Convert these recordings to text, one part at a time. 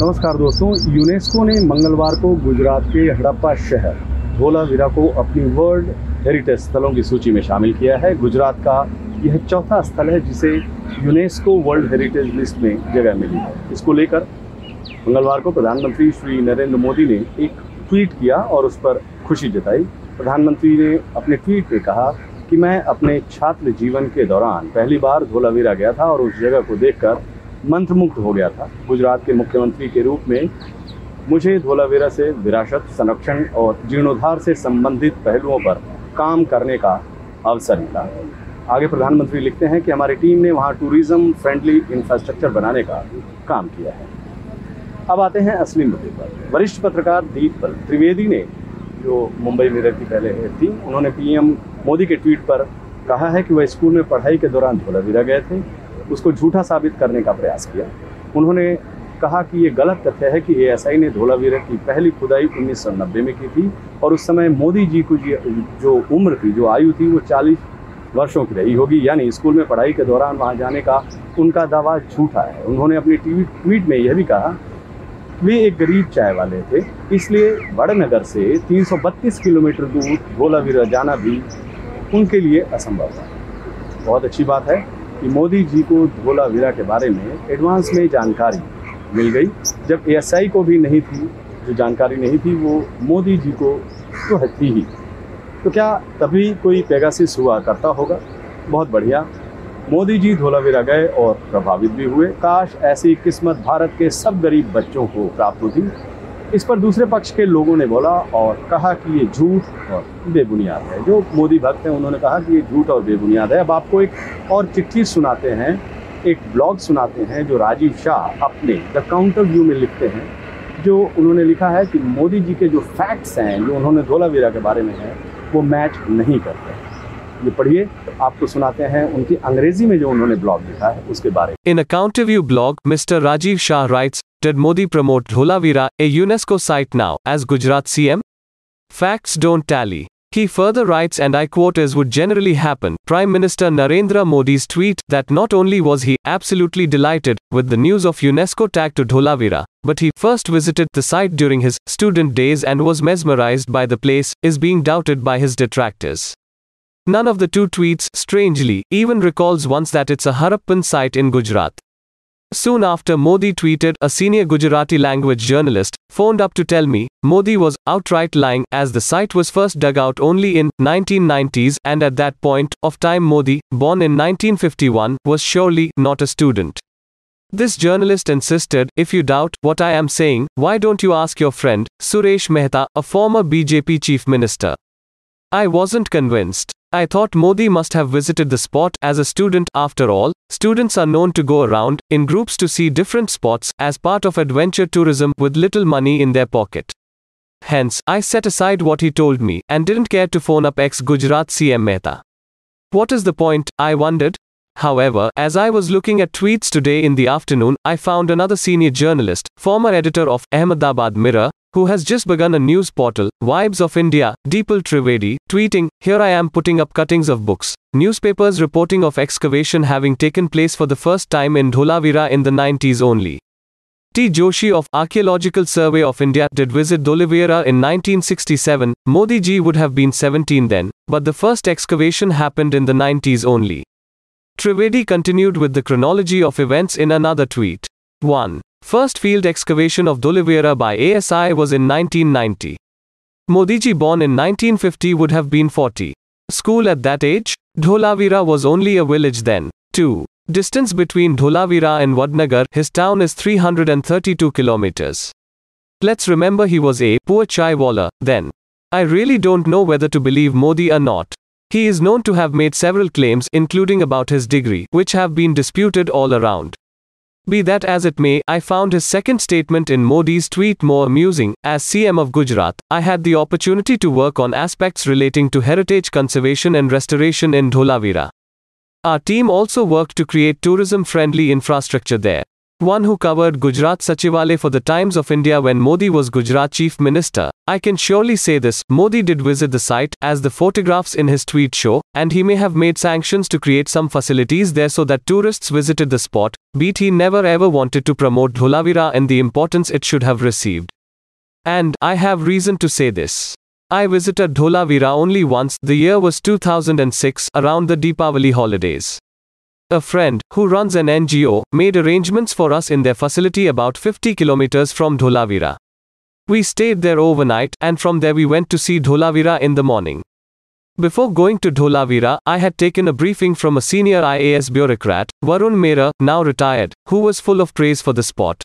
नमस्कार दोस्तों यूनेस्को ने मंगलवार को गुजरात के हड़प्पा शहर धोलावीरा को अपनी वर्ल्ड हेरिटेज स्थलों की सूची में शामिल किया है गुजरात का यह चौथा स्थल है जिसे यूनेस्को वर्ल्ड हेरिटेज लिस्ट में जगह मिली है इसको लेकर मंगलवार को प्रधानमंत्री श्री नरेंद्र मोदी ने एक ट्वीट किया और उस पर खुशी जताई प्रधानमंत्री ने अपने ट्वीट में कहा कि मैं अपने छात्र जीवन के दौरान पहली बार धोलावीरा गया था और उस जगह को देखकर मंत्रमुग्ध हो गया था गुजरात के मुख्यमंत्री के रूप में मुझे धोलावीरा से विरासत संरक्षण और जीर्णोद्धार से संबंधित पहलुओं पर काम करने का अवसर मिला आगे प्रधानमंत्री लिखते हैं कि हमारी टीम ने वहाँ टूरिज्म फ्रेंडली इंफ्रास्ट्रक्चर बनाने का काम किया है अब आते हैं असली मुद्दे पर वरिष्ठ पत्रकार दीपबल त्रिवेदी ने जो मुंबई में रहती पहले थी उन्होंने पीएम मोदी के ट्वीट पर कहा है कि वह स्कूल में पढ़ाई के दौरान धोलावीरा गए थे उसको झूठा साबित करने का प्रयास किया उन्होंने कहा कि ये गलत तथ्य है कि एएसआई ने धोलावीरा की पहली खुदाई उन्नीस में की थी और उस समय मोदी जी को जो उम्र थी जो आयु थी वो 40 वर्षों की रही होगी यानी स्कूल में पढ़ाई के दौरान वहाँ जाने का उनका दावा झूठा है उन्होंने अपनी टीवी ट्वीट में यह भी कहा वे एक गरीब चाय वाले थे इसलिए वड़नगर से 332 किलोमीटर दूर धोलावीरा जाना भी उनके लिए असंभव था बहुत अच्छी बात है कि मोदी जी को धोलावीरा के बारे में एडवांस में जानकारी मिल गई जब एएसआई को भी नहीं थी जो जानकारी नहीं थी वो मोदी जी को तो है थी ही तो क्या तभी कोई पैगासिस हुआ करता होगा बहुत बढ़िया मोदी जी धोलावीरा गए और प्रभावित भी हुए काश ऐसी किस्मत भारत के सब गरीब बच्चों को प्राप्त होती इस पर दूसरे पक्ष के लोगों ने बोला और कहा कि ये झूठ और बेबुनियाद है जो मोदी भक्त हैं उन्होंने कहा कि ये झूठ और बेबुनियाद है अब आपको एक और चिट्ठी सुनाते हैं एक ब्लॉग सुनाते हैं जो राजीव शाह अपने द काउंटर व्यू में लिखते हैं जो उन्होंने लिखा है कि मोदी जी के जो फैक्ट्स हैं जो उन्होंने धोलावीरा के बारे में हैं वो मैच नहीं करते हैं ये पढ़िए आपको सुनाते हैं उनकी अंग्रेजी में जो उन्होंने ब्लॉग लिखा है उसके बारे में in blog mister Rajiv Shah writes Did Modi promote Dholavira, a UNESCO site now, as Gujarat CM? Facts don't tally. He further writes, and I quote, as would generally happen, Prime Minister Narendra Modi's tweet that not only was he absolutely delighted with the news of UNESCO tag to Dholavira, but he first visited the site during his student days and was mesmerized by the place, is being doubted by his detractors. None of the two tweets, strangely, even recalls once that it's a Harappan site in Gujarat. Soon after Modi tweeted, a senior Gujarati language journalist phoned up to tell me Modi was outright lying as the site was first dug out only in 1990s and at that point of time Modi, born in 1951, was surely not a student. This journalist insisted, if you doubt what I am saying, why don't you ask your friend Suresh Mehta, a former BJP chief minister? I wasn't convinced. I thought Modi must have visited the spot as a student, after all, students are known to go around in groups to see different spots as part of adventure tourism with little money in their pocket. Hence, I set aside what he told me and didn't care to phone up ex Gujarat CM Mehta. What is the point, I wondered, However, as I was looking at tweets today in the afternoon, I found another senior journalist, former editor of Ahmedabad Mirror, who has just begun a news portal, Vibes of India, Deepal Trivedi, tweeting, Here I am putting up cuttings of books. Newspapers reporting of excavation having taken place for the first time in Dholavira in the 90s only. T. Joshi of Archaeological Survey of India did visit Dholavira in 1967. Modi ji would have been 17 then, but the first excavation happened in the 90s only. Trivedi continued with the chronology of events in another tweet. 1. First field excavation of Doliviera by ASI was in 1990. Modiji born in 1950 would have been 40. School at that age? Dholavira was only a village then. 2. Distance between Dholavira and Vadnagar, his town is 332 kilometers. Let's remember he was a poor chai then. I really don't know whether to believe Modi or not. He is known to have made several claims, including about his degree, which have been disputed all around. Be that as it may, I found his second statement in Modi's tweet more amusing. As CM of Gujarat, I had the opportunity to work on aspects relating to heritage conservation and restoration in Dholavira. Our team also worked to create tourism friendly infrastructure there. One who covered Gujarat Sachivale for the Times of India when Modi was Gujarat Chief Minister. I can surely say this Modi did visit the site, as the photographs in his tweet show, and he may have made sanctions to create some facilities there so that tourists visited the spot, but he never ever wanted to promote Dhulavira and the importance it should have received. And I have reason to say this. I visited Dholavira only once, the year was 2006, around the Deepavali holidays. A friend, who runs an NGO, made arrangements for us in their facility about 50 kilometers from Dholavira. We stayed there overnight, and from there we went to see Dholavira in the morning. Before going to Dholavira, I had taken a briefing from a senior IAS bureaucrat, Varun Mehra, now retired, who was full of praise for the spot.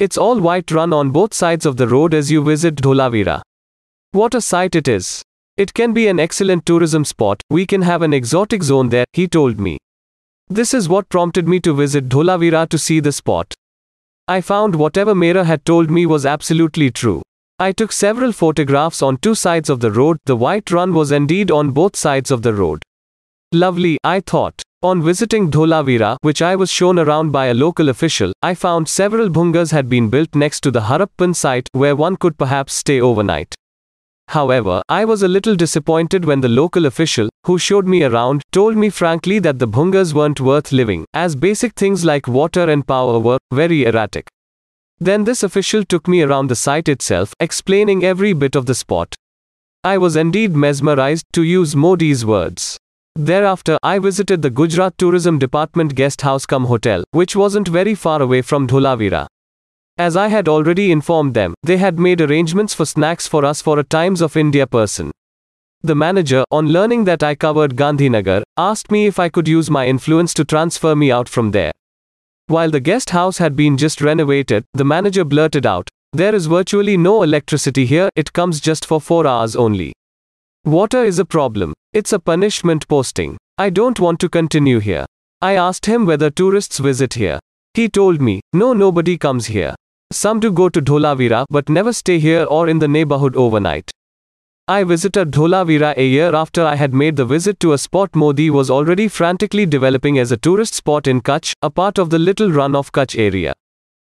It's all white run on both sides of the road as you visit Dholavira. What a sight it is! It can be an excellent tourism spot, we can have an exotic zone there, he told me. This is what prompted me to visit Dholavira to see the spot. I found whatever Mera had told me was absolutely true. I took several photographs on two sides of the road, the white run was indeed on both sides of the road. Lovely, I thought. On visiting Dholavira, which I was shown around by a local official, I found several bhungas had been built next to the Harappan site, where one could perhaps stay overnight. However, I was a little disappointed when the local official, who showed me around, told me frankly that the Bhungas weren't worth living, as basic things like water and power were very erratic. Then this official took me around the site itself, explaining every bit of the spot. I was indeed mesmerized, to use Modi's words. Thereafter, I visited the Gujarat Tourism Department guest house come hotel, which wasn't very far away from Dhulavira. As I had already informed them, they had made arrangements for snacks for us for a Times of India person. The manager, on learning that I covered Gandhinagar, asked me if I could use my influence to transfer me out from there. While the guest house had been just renovated, the manager blurted out, There is virtually no electricity here, it comes just for 4 hours only. Water is a problem. It's a punishment posting. I don't want to continue here. I asked him whether tourists visit here. He told me, No, nobody comes here. Some do go to Dholavira but never stay here or in the neighborhood overnight. I visited Dholavira a year after I had made the visit to a spot Modi was already frantically developing as a tourist spot in Kutch, a part of the little run of Kutch area.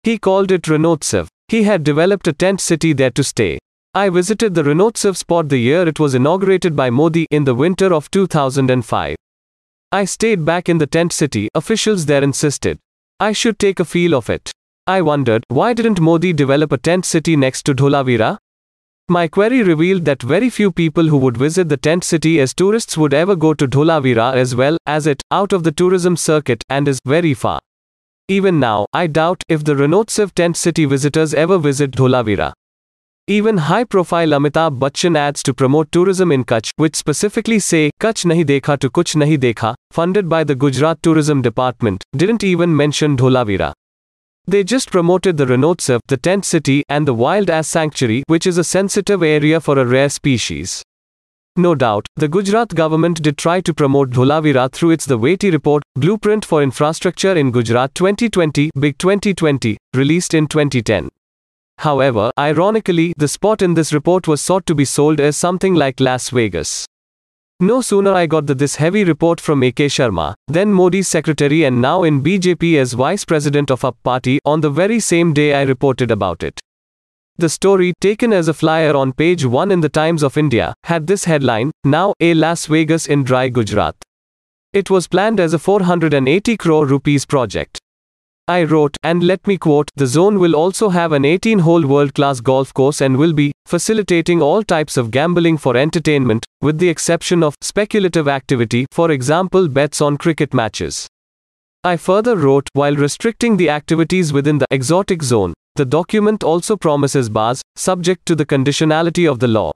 He called it Renotsev. He had developed a tent city there to stay. I visited the Renotsev spot the year it was inaugurated by Modi in the winter of 2005. I stayed back in the tent city, officials there insisted. I should take a feel of it. I wondered, why didn't Modi develop a tent city next to Dholavira? My query revealed that very few people who would visit the tent city as tourists would ever go to Dholavira as well, as it, out of the tourism circuit, and is, very far. Even now, I doubt, if the Renotsev tent city visitors ever visit Dholavira. Even high-profile Amitabh Bachchan ads to promote tourism in Kutch, which specifically say, Kutch nahi dekha to kuch nahi dekha, funded by the Gujarat Tourism Department, didn't even mention Dholavira. They just promoted the Renotsa, the tent city, and the wild ass sanctuary, which is a sensitive area for a rare species. No doubt, the Gujarat government did try to promote Dhulavira through its The Weighty Report, Blueprint for Infrastructure in Gujarat 2020, Big 2020, released in 2010. However, ironically, the spot in this report was sought to be sold as something like Las Vegas. No sooner I got the, this heavy report from AK Sharma, then Modi's secretary and now in BJP as vice president of UP party on the very same day I reported about it. The story, taken as a flyer on page 1 in the Times of India, had this headline, Now, A Las Vegas in Dry Gujarat. It was planned as a 480 crore rupees project. I wrote, and let me quote, the zone will also have an 18-hole world-class golf course and will be facilitating all types of gambling for entertainment, with the exception of speculative activity, for example bets on cricket matches. I further wrote, while restricting the activities within the exotic zone, the document also promises bars, subject to the conditionality of the law.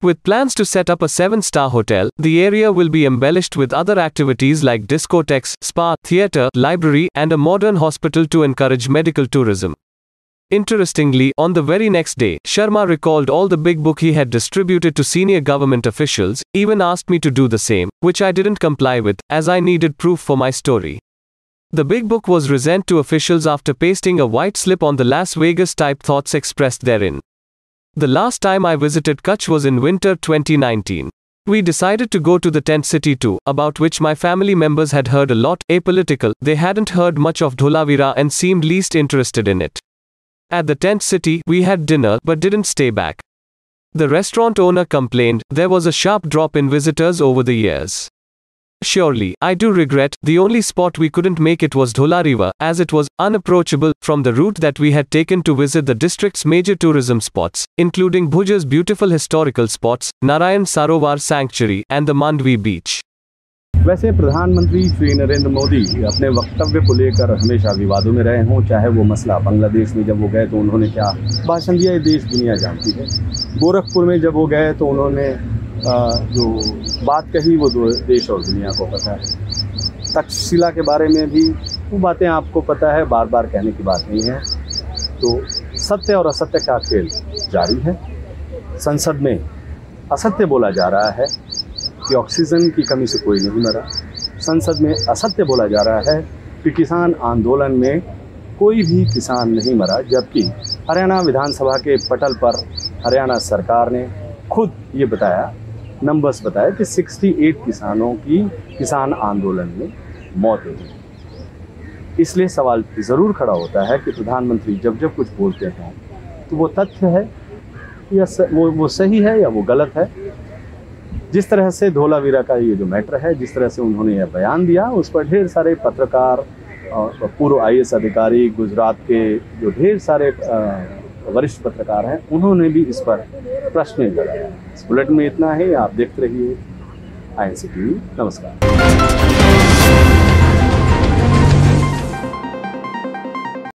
With plans to set up a seven star hotel, the area will be embellished with other activities like discotheques, spa, theater, library, and a modern hospital to encourage medical tourism. Interestingly, on the very next day, Sharma recalled all the big book he had distributed to senior government officials, even asked me to do the same, which I didn't comply with, as I needed proof for my story. The big book was resent to officials after pasting a white slip on the Las Vegas type thoughts expressed therein. The last time I visited Kutch was in winter 2019. We decided to go to the tent city too, about which my family members had heard a lot, apolitical, they hadn't heard much of Dhulavira and seemed least interested in it. At the tent city, we had dinner, but didn't stay back. The restaurant owner complained, there was a sharp drop in visitors over the years. Surely, I do regret, the only spot we couldn't make it was Dholariva, as it was unapproachable from the route that we had taken to visit the district's major tourism spots, including Bhuja's beautiful historical spots, Narayan Sarovar Sanctuary, and the Mandvi beach. वैसे प्रधानमंत्री श्री नरेंद्र मोदी अपने वक्तव्य को लेकर हमेशा विवादों में रहे हों चाहे वो मसला बांग्लादेश में जब वो गए तो उन्होंने क्या भाषण दिया ये देश दुनिया जानती है गोरखपुर में जब वो गए तो उन्होंने जो बात कही वो देश और दुनिया को पता है तक्षशिला के बारे में भी वो बातें आपको पता है बार बार कहने की बात नहीं है तो सत्य और असत्य का खेल जारी है संसद में असत्य बोला जा रहा है कि ऑक्सीजन की कमी से कोई नहीं मरा संसद में असत्य बोला जा रहा है कि किसान आंदोलन में कोई भी किसान नहीं मरा जबकि हरियाणा विधानसभा के पटल पर हरियाणा सरकार ने खुद ये बताया नंबर्स बताए कि 68 किसानों की किसान आंदोलन में मौत हो गई इसलिए सवाल ज़रूर खड़ा होता है कि प्रधानमंत्री जब जब कुछ बोलते हैं तो वो तथ्य है या स, वो वो सही है या वो गलत है जिस तरह से धोलावीरा का ये जो मैटर है जिस तरह से उन्होंने यह बयान दिया उस पर ढेर सारे पत्रकार पूर्व आई अधिकारी गुजरात के जो ढेर सारे आ, वरिष्ठ पत्रकार हैं उन्होंने भी इस पर प्रश्न लगाया इस बुलेटिन में इतना है आप देखते रहिए आई एन सी टी नमस्कार